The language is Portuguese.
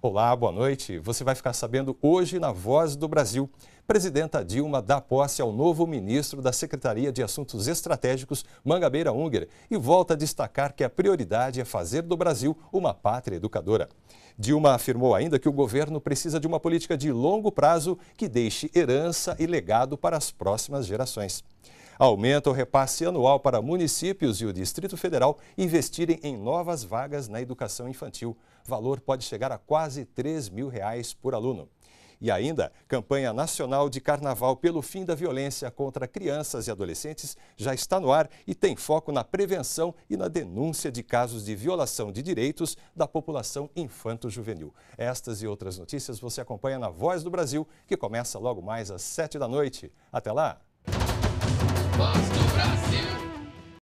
Olá, boa noite. Você vai ficar sabendo hoje na Voz do Brasil. Presidenta Dilma dá posse ao novo ministro da Secretaria de Assuntos Estratégicos, Mangabeira Unger, e volta a destacar que a prioridade é fazer do Brasil uma pátria educadora. Dilma afirmou ainda que o governo precisa de uma política de longo prazo que deixe herança e legado para as próximas gerações. Aumenta o repasse anual para municípios e o Distrito Federal investirem em novas vagas na educação infantil. valor pode chegar a quase 3 mil reais por aluno. E ainda, campanha nacional de carnaval pelo fim da violência contra crianças e adolescentes já está no ar e tem foco na prevenção e na denúncia de casos de violação de direitos da população infanto-juvenil. Estas e outras notícias você acompanha na Voz do Brasil, que começa logo mais às 7 da noite. Até lá! Boston.